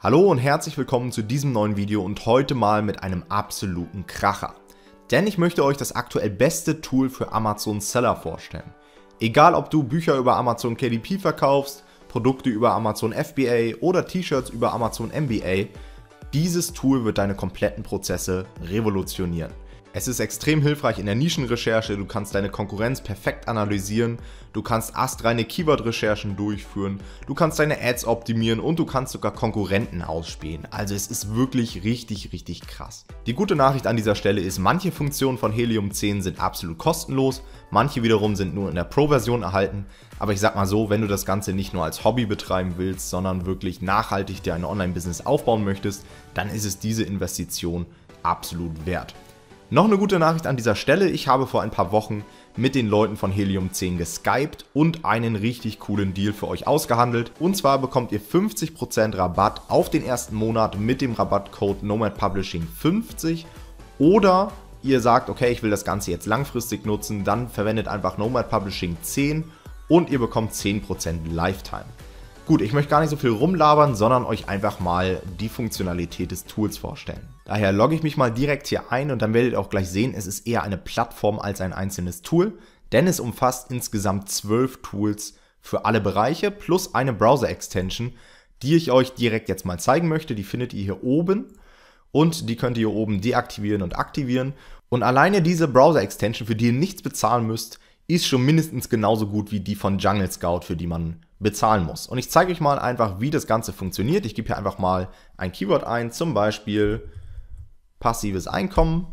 Hallo und herzlich willkommen zu diesem neuen Video und heute mal mit einem absoluten Kracher. Denn ich möchte euch das aktuell beste Tool für Amazon Seller vorstellen. Egal ob du Bücher über Amazon KDP verkaufst, Produkte über Amazon FBA oder T-Shirts über Amazon MBA, dieses Tool wird deine kompletten Prozesse revolutionieren. Es ist extrem hilfreich in der Nischenrecherche, du kannst deine Konkurrenz perfekt analysieren, du kannst astreine Keyword-Recherchen durchführen, du kannst deine Ads optimieren und du kannst sogar Konkurrenten ausspähen. Also es ist wirklich richtig, richtig krass. Die gute Nachricht an dieser Stelle ist, manche Funktionen von Helium 10 sind absolut kostenlos, manche wiederum sind nur in der Pro-Version erhalten, aber ich sag mal so, wenn du das Ganze nicht nur als Hobby betreiben willst, sondern wirklich nachhaltig dir ein Online-Business aufbauen möchtest, dann ist es diese Investition absolut wert. Noch eine gute Nachricht an dieser Stelle, ich habe vor ein paar Wochen mit den Leuten von Helium 10 geskypt und einen richtig coolen Deal für euch ausgehandelt. Und zwar bekommt ihr 50% Rabatt auf den ersten Monat mit dem Rabattcode NOMADPublishing50 oder ihr sagt, okay, ich will das Ganze jetzt langfristig nutzen, dann verwendet einfach Nomad Publishing 10 und ihr bekommt 10% Lifetime. Gut, ich möchte gar nicht so viel rumlabern, sondern euch einfach mal die Funktionalität des Tools vorstellen. Daher logge ich mich mal direkt hier ein und dann werdet ihr auch gleich sehen, es ist eher eine Plattform als ein einzelnes Tool, denn es umfasst insgesamt zwölf Tools für alle Bereiche plus eine Browser-Extension, die ich euch direkt jetzt mal zeigen möchte. Die findet ihr hier oben und die könnt ihr hier oben deaktivieren und aktivieren. Und alleine diese Browser-Extension, für die ihr nichts bezahlen müsst, ist schon mindestens genauso gut wie die von Jungle Scout, für die man bezahlen muss. Und ich zeige euch mal einfach, wie das Ganze funktioniert. Ich gebe hier einfach mal ein Keyword ein, zum Beispiel passives Einkommen.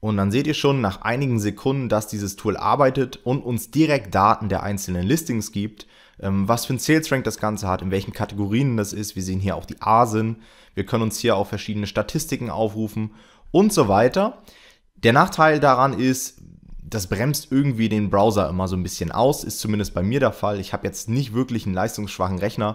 Und dann seht ihr schon nach einigen Sekunden, dass dieses Tool arbeitet und uns direkt Daten der einzelnen Listings gibt, ähm, was für ein Sales Rank das Ganze hat, in welchen Kategorien das ist. Wir sehen hier auch die ASIN. Wir können uns hier auch verschiedene Statistiken aufrufen und so weiter. Der Nachteil daran ist, das bremst irgendwie den Browser immer so ein bisschen aus, ist zumindest bei mir der Fall. Ich habe jetzt nicht wirklich einen leistungsschwachen Rechner,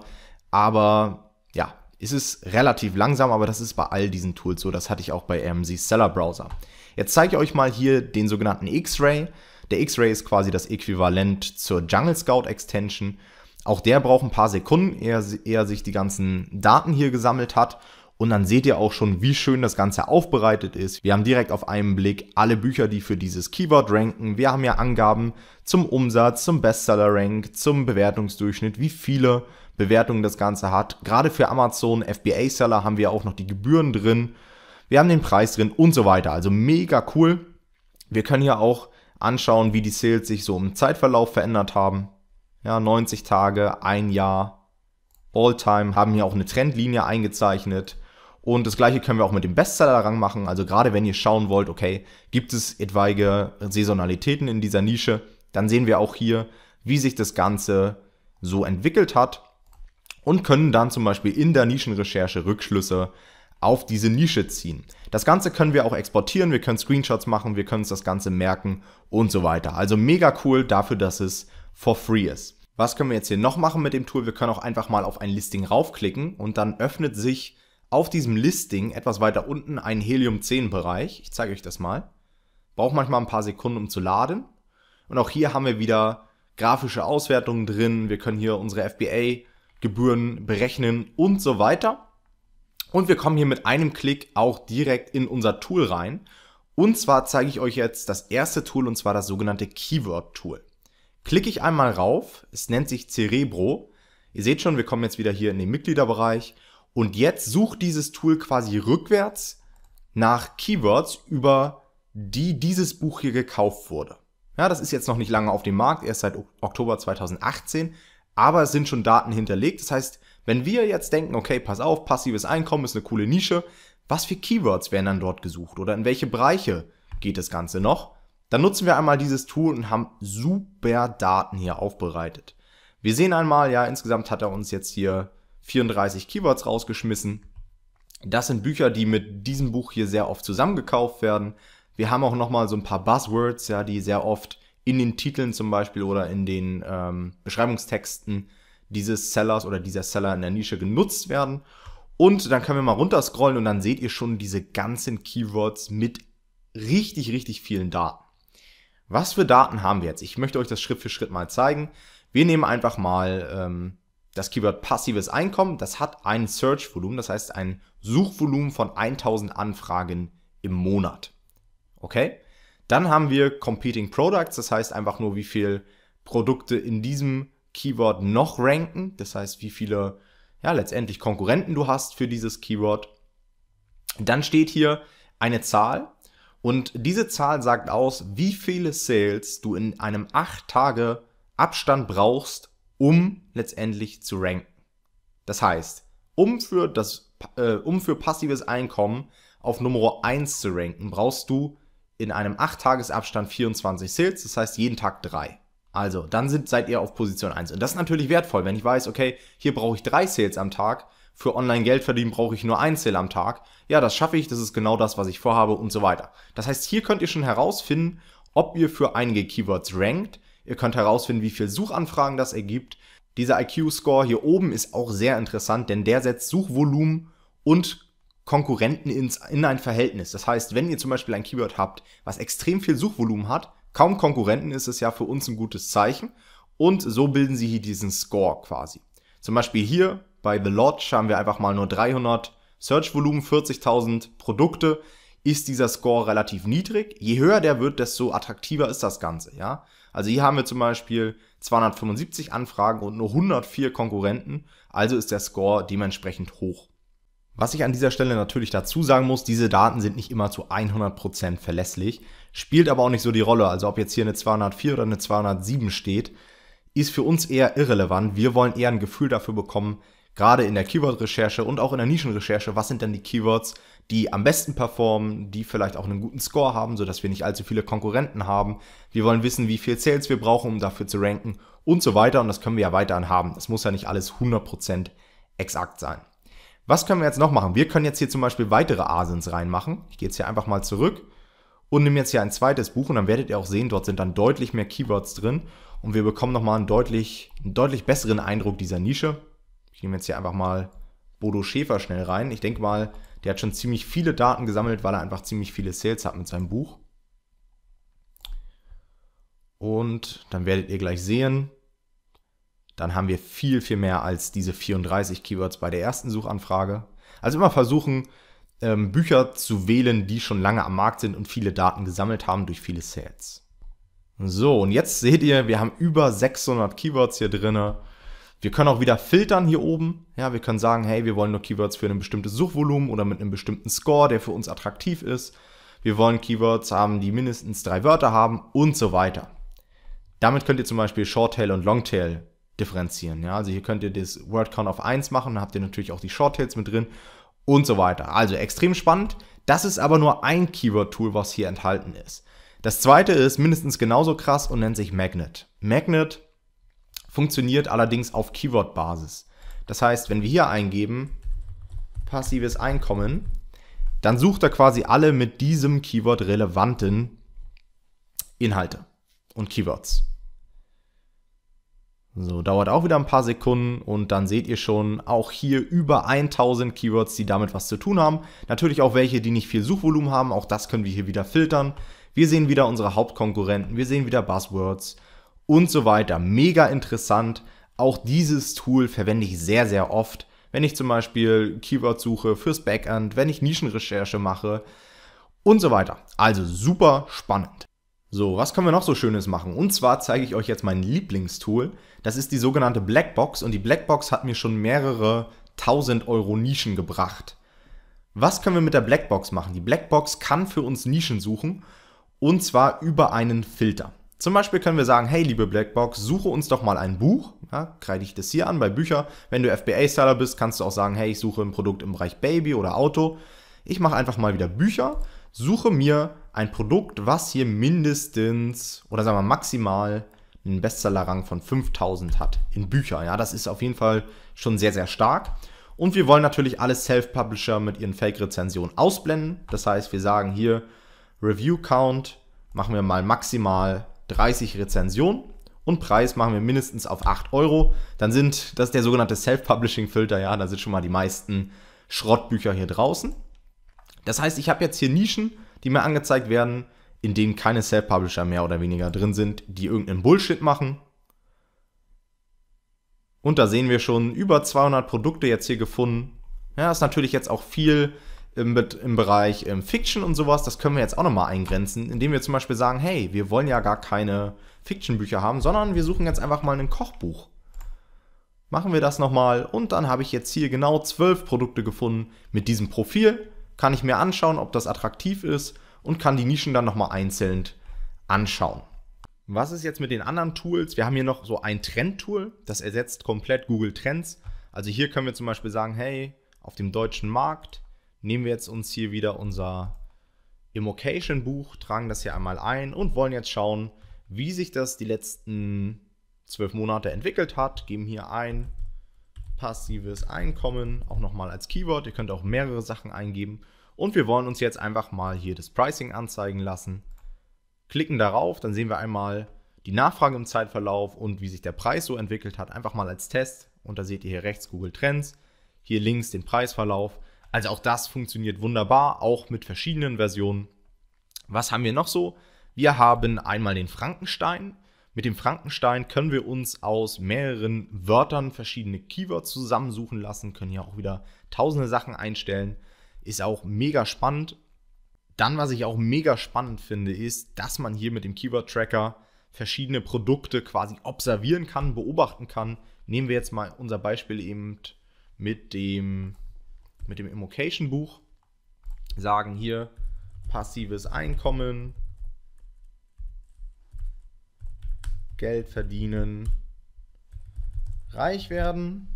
aber ja, ist es relativ langsam, aber das ist bei all diesen Tools so. Das hatte ich auch bei AMC Seller Browser. Jetzt zeige ich euch mal hier den sogenannten X-Ray. Der X-Ray ist quasi das Äquivalent zur Jungle Scout Extension. Auch der braucht ein paar Sekunden, ehe er sich die ganzen Daten hier gesammelt hat. Und dann seht ihr auch schon, wie schön das Ganze aufbereitet ist. Wir haben direkt auf einen Blick alle Bücher, die für dieses Keyword ranken. Wir haben ja Angaben zum Umsatz, zum Bestseller-Rank, zum Bewertungsdurchschnitt, wie viele Bewertungen das Ganze hat. Gerade für Amazon FBA-Seller haben wir auch noch die Gebühren drin. Wir haben den Preis drin und so weiter. Also mega cool. Wir können hier auch anschauen, wie die Sales sich so im Zeitverlauf verändert haben. Ja, 90 Tage, ein Jahr, All-Time, haben hier auch eine Trendlinie eingezeichnet. Und das gleiche können wir auch mit dem Bestseller-Rang machen. Also gerade wenn ihr schauen wollt, okay, gibt es etwaige Saisonalitäten in dieser Nische, dann sehen wir auch hier, wie sich das Ganze so entwickelt hat und können dann zum Beispiel in der Nischenrecherche Rückschlüsse auf diese Nische ziehen. Das Ganze können wir auch exportieren, wir können Screenshots machen, wir können uns das Ganze merken und so weiter. Also mega cool dafür, dass es for free ist. Was können wir jetzt hier noch machen mit dem Tool? Wir können auch einfach mal auf ein Listing raufklicken und dann öffnet sich auf diesem Listing etwas weiter unten einen Helium-10-Bereich. Ich zeige euch das mal. Braucht manchmal ein paar Sekunden, um zu laden. Und auch hier haben wir wieder grafische Auswertungen drin. Wir können hier unsere FBA-Gebühren berechnen und so weiter. Und wir kommen hier mit einem Klick auch direkt in unser Tool rein. Und zwar zeige ich euch jetzt das erste Tool und zwar das sogenannte Keyword-Tool. Klicke ich einmal rauf, es nennt sich Cerebro. Ihr seht schon, wir kommen jetzt wieder hier in den Mitgliederbereich und jetzt sucht dieses Tool quasi rückwärts nach Keywords, über die dieses Buch hier gekauft wurde. Ja, das ist jetzt noch nicht lange auf dem Markt, erst seit Oktober 2018, aber es sind schon Daten hinterlegt. Das heißt, wenn wir jetzt denken, okay, pass auf, passives Einkommen ist eine coole Nische, was für Keywords werden dann dort gesucht oder in welche Bereiche geht das Ganze noch? Dann nutzen wir einmal dieses Tool und haben super Daten hier aufbereitet. Wir sehen einmal, ja, insgesamt hat er uns jetzt hier 34 Keywords rausgeschmissen. Das sind Bücher, die mit diesem Buch hier sehr oft zusammengekauft werden. Wir haben auch nochmal so ein paar Buzzwords, ja, die sehr oft in den Titeln zum Beispiel oder in den ähm, Beschreibungstexten dieses Sellers oder dieser Seller in der Nische genutzt werden. Und dann können wir mal runterscrollen und dann seht ihr schon diese ganzen Keywords mit richtig, richtig vielen Daten. Was für Daten haben wir jetzt? Ich möchte euch das Schritt für Schritt mal zeigen. Wir nehmen einfach mal ähm, das Keyword passives Einkommen, das hat ein Search-Volumen, das heißt ein Suchvolumen von 1000 Anfragen im Monat. Okay? Dann haben wir Competing Products, das heißt einfach nur, wie viele Produkte in diesem Keyword noch ranken, das heißt, wie viele, ja, letztendlich Konkurrenten du hast für dieses Keyword. Dann steht hier eine Zahl und diese Zahl sagt aus, wie viele Sales du in einem 8 Tage Abstand brauchst, um letztendlich zu ranken. Das heißt, um für das, äh, um für passives Einkommen auf Nummer 1 zu ranken, brauchst du in einem 8-Tages-Abstand 24 Sales, das heißt jeden Tag 3. Also, dann sind, seid ihr auf Position 1. Und das ist natürlich wertvoll, wenn ich weiß, okay, hier brauche ich 3 Sales am Tag, für Online-Geld verdienen brauche ich nur 1 Sale am Tag. Ja, das schaffe ich, das ist genau das, was ich vorhabe und so weiter. Das heißt, hier könnt ihr schon herausfinden, ob ihr für einige Keywords rankt Ihr könnt herausfinden, wie viel Suchanfragen das ergibt. Dieser IQ-Score hier oben ist auch sehr interessant, denn der setzt Suchvolumen und Konkurrenten ins, in ein Verhältnis. Das heißt, wenn ihr zum Beispiel ein Keyword habt, was extrem viel Suchvolumen hat, kaum Konkurrenten, ist es ja für uns ein gutes Zeichen. Und so bilden sie hier diesen Score quasi. Zum Beispiel hier bei The Lodge haben wir einfach mal nur 300 Search-Volumen, 40.000 Produkte. Ist dieser Score relativ niedrig? Je höher der wird, desto attraktiver ist das Ganze, ja. Also hier haben wir zum Beispiel 275 Anfragen und nur 104 Konkurrenten, also ist der Score dementsprechend hoch. Was ich an dieser Stelle natürlich dazu sagen muss, diese Daten sind nicht immer zu 100% verlässlich, spielt aber auch nicht so die Rolle. Also ob jetzt hier eine 204 oder eine 207 steht, ist für uns eher irrelevant. Wir wollen eher ein Gefühl dafür bekommen, gerade in der Keyword-Recherche und auch in der Nischenrecherche, was sind denn die Keywords, die am besten performen, die vielleicht auch einen guten Score haben, sodass wir nicht allzu viele Konkurrenten haben. Wir wollen wissen, wie viel Sales wir brauchen, um dafür zu ranken und so weiter. Und das können wir ja weiterhin haben. Das muss ja nicht alles 100% exakt sein. Was können wir jetzt noch machen? Wir können jetzt hier zum Beispiel weitere Asins reinmachen. Ich gehe jetzt hier einfach mal zurück und nehme jetzt hier ein zweites Buch und dann werdet ihr auch sehen, dort sind dann deutlich mehr Keywords drin und wir bekommen nochmal einen deutlich, einen deutlich besseren Eindruck dieser Nische. Ich nehme jetzt hier einfach mal Bodo Schäfer schnell rein. Ich denke mal, der hat schon ziemlich viele Daten gesammelt, weil er einfach ziemlich viele Sales hat mit seinem Buch. Und dann werdet ihr gleich sehen, dann haben wir viel, viel mehr als diese 34 Keywords bei der ersten Suchanfrage. Also immer versuchen, ähm, Bücher zu wählen, die schon lange am Markt sind und viele Daten gesammelt haben durch viele Sales. So, und jetzt seht ihr, wir haben über 600 Keywords hier drinne. Wir können auch wieder filtern hier oben. Ja, wir können sagen, hey, wir wollen nur Keywords für ein bestimmtes Suchvolumen oder mit einem bestimmten Score, der für uns attraktiv ist. Wir wollen Keywords haben, die mindestens drei Wörter haben und so weiter. Damit könnt ihr zum Beispiel Shorttail und Longtail differenzieren. Ja, also hier könnt ihr das Wordcount auf 1 machen, dann habt ihr natürlich auch die Shorttails mit drin und so weiter. Also extrem spannend. Das ist aber nur ein Keyword-Tool, was hier enthalten ist. Das zweite ist mindestens genauso krass und nennt sich Magnet. Magnet funktioniert allerdings auf Keyword-Basis. Das heißt, wenn wir hier eingeben, passives Einkommen, dann sucht er quasi alle mit diesem Keyword relevanten Inhalte und Keywords. So, dauert auch wieder ein paar Sekunden und dann seht ihr schon auch hier über 1000 Keywords, die damit was zu tun haben. Natürlich auch welche, die nicht viel Suchvolumen haben, auch das können wir hier wieder filtern. Wir sehen wieder unsere Hauptkonkurrenten, wir sehen wieder Buzzwords, und so weiter. Mega interessant. Auch dieses Tool verwende ich sehr, sehr oft, wenn ich zum Beispiel Keywords suche fürs Backend, wenn ich Nischenrecherche mache und so weiter. Also super spannend. So, was können wir noch so Schönes machen? Und zwar zeige ich euch jetzt mein Lieblingstool. Das ist die sogenannte Blackbox und die Blackbox hat mir schon mehrere tausend Euro Nischen gebracht. Was können wir mit der Blackbox machen? Die Blackbox kann für uns Nischen suchen und zwar über einen Filter. Zum Beispiel können wir sagen, hey liebe Blackbox, suche uns doch mal ein Buch. Ja, kreide ich das hier an bei Bücher. Wenn du FBA-Seller bist, kannst du auch sagen, hey, ich suche ein Produkt im Bereich Baby oder Auto. Ich mache einfach mal wieder Bücher, suche mir ein Produkt, was hier mindestens oder sagen wir maximal einen Bestseller-Rang von 5000 hat in Büchern. Ja, das ist auf jeden Fall schon sehr, sehr stark. Und wir wollen natürlich alle Self-Publisher mit ihren Fake-Rezensionen ausblenden. Das heißt, wir sagen hier Review Count, machen wir mal maximal 30 Rezensionen und Preis machen wir mindestens auf 8 Euro. Dann sind, das ist der sogenannte Self-Publishing-Filter, ja, da sind schon mal die meisten Schrottbücher hier draußen. Das heißt, ich habe jetzt hier Nischen, die mir angezeigt werden, in denen keine Self-Publisher mehr oder weniger drin sind, die irgendeinen Bullshit machen. Und da sehen wir schon über 200 Produkte jetzt hier gefunden. Ja, ist natürlich jetzt auch viel im, im Bereich ähm, Fiction und sowas, das können wir jetzt auch nochmal eingrenzen, indem wir zum Beispiel sagen, hey, wir wollen ja gar keine Fiction-Bücher haben, sondern wir suchen jetzt einfach mal ein Kochbuch. Machen wir das nochmal und dann habe ich jetzt hier genau zwölf Produkte gefunden mit diesem Profil. Kann ich mir anschauen, ob das attraktiv ist und kann die Nischen dann nochmal einzeln anschauen. Was ist jetzt mit den anderen Tools? Wir haben hier noch so ein Trend-Tool, das ersetzt komplett Google Trends. Also hier können wir zum Beispiel sagen, hey, auf dem deutschen Markt nehmen wir jetzt uns hier wieder unser Immocation Buch, tragen das hier einmal ein und wollen jetzt schauen, wie sich das die letzten zwölf Monate entwickelt hat. Geben hier ein passives Einkommen, auch nochmal als Keyword. Ihr könnt auch mehrere Sachen eingeben. Und wir wollen uns jetzt einfach mal hier das Pricing anzeigen lassen. Klicken darauf, dann sehen wir einmal die Nachfrage im Zeitverlauf und wie sich der Preis so entwickelt hat. Einfach mal als Test. Und da seht ihr hier rechts Google Trends, hier links den Preisverlauf. Also auch das funktioniert wunderbar, auch mit verschiedenen Versionen. Was haben wir noch so? Wir haben einmal den Frankenstein. Mit dem Frankenstein können wir uns aus mehreren Wörtern verschiedene Keywords zusammensuchen lassen, können hier auch wieder tausende Sachen einstellen. Ist auch mega spannend. Dann, was ich auch mega spannend finde, ist, dass man hier mit dem Keyword Tracker verschiedene Produkte quasi observieren kann, beobachten kann. Nehmen wir jetzt mal unser Beispiel eben mit dem mit dem Immocation-Buch, sagen hier passives Einkommen, Geld verdienen, reich werden.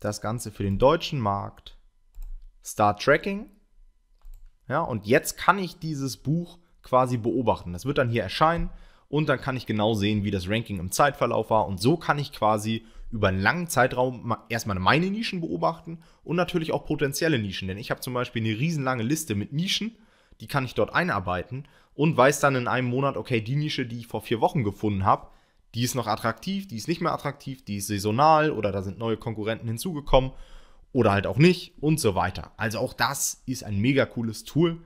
Das Ganze für den deutschen Markt. Start Tracking. Ja, und jetzt kann ich dieses Buch quasi beobachten. Das wird dann hier erscheinen und dann kann ich genau sehen, wie das Ranking im Zeitverlauf war. Und so kann ich quasi über einen langen Zeitraum erstmal meine Nischen beobachten und natürlich auch potenzielle Nischen. Denn ich habe zum Beispiel eine riesenlange Liste mit Nischen, die kann ich dort einarbeiten und weiß dann in einem Monat, okay, die Nische, die ich vor vier Wochen gefunden habe, die ist noch attraktiv, die ist nicht mehr attraktiv, die ist saisonal oder da sind neue Konkurrenten hinzugekommen oder halt auch nicht und so weiter. Also auch das ist ein mega cooles Tool.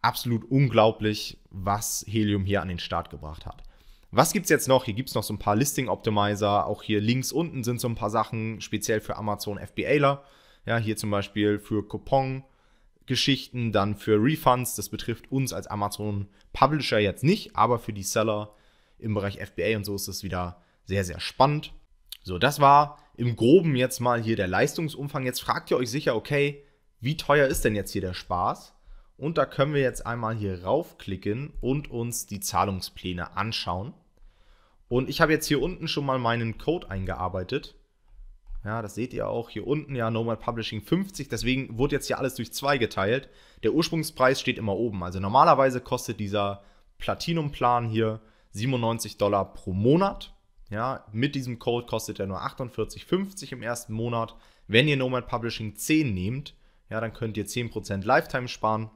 Absolut unglaublich, was Helium hier an den Start gebracht hat. Was gibt es jetzt noch? Hier gibt es noch so ein paar Listing-Optimizer. Auch hier links unten sind so ein paar Sachen, speziell für Amazon FBAler. Ja, hier zum Beispiel für Coupon-Geschichten, dann für Refunds. Das betrifft uns als Amazon Publisher jetzt nicht, aber für die Seller im Bereich FBA und so ist das wieder sehr, sehr spannend. So, das war im Groben jetzt mal hier der Leistungsumfang. Jetzt fragt ihr euch sicher, okay, wie teuer ist denn jetzt hier der Spaß? Und da können wir jetzt einmal hier raufklicken und uns die Zahlungspläne anschauen. Und ich habe jetzt hier unten schon mal meinen Code eingearbeitet. Ja, das seht ihr auch hier unten, ja, Nomad Publishing 50. Deswegen wurde jetzt hier alles durch zwei geteilt. Der Ursprungspreis steht immer oben. Also normalerweise kostet dieser Platinum-Plan hier 97 Dollar pro Monat. Ja, mit diesem Code kostet er nur 48,50 im ersten Monat. Wenn ihr Nomad Publishing 10 nehmt, ja, dann könnt ihr 10% Lifetime sparen.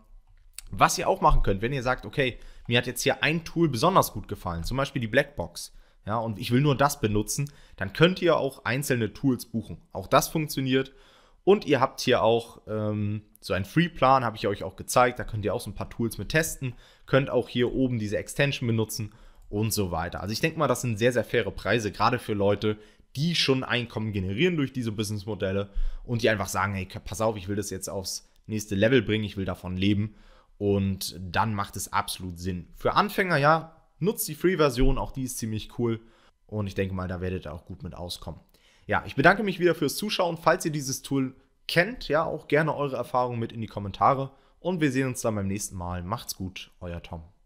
Was ihr auch machen könnt, wenn ihr sagt, okay, mir hat jetzt hier ein Tool besonders gut gefallen, zum Beispiel die Blackbox ja, und ich will nur das benutzen, dann könnt ihr auch einzelne Tools buchen. Auch das funktioniert. Und ihr habt hier auch ähm, so einen Free-Plan, habe ich euch auch gezeigt. Da könnt ihr auch so ein paar Tools mit testen. Könnt auch hier oben diese Extension benutzen und so weiter. Also ich denke mal, das sind sehr, sehr faire Preise, gerade für Leute, die schon Einkommen generieren durch diese Businessmodelle und die einfach sagen, hey, pass auf, ich will das jetzt aufs nächste Level bringen, ich will davon leben. Und dann macht es absolut Sinn. Für Anfänger, ja, Nutzt die Free-Version, auch die ist ziemlich cool. Und ich denke mal, da werdet ihr auch gut mit auskommen. Ja, ich bedanke mich wieder fürs Zuschauen. Falls ihr dieses Tool kennt, ja, auch gerne eure Erfahrungen mit in die Kommentare. Und wir sehen uns dann beim nächsten Mal. Macht's gut, euer Tom.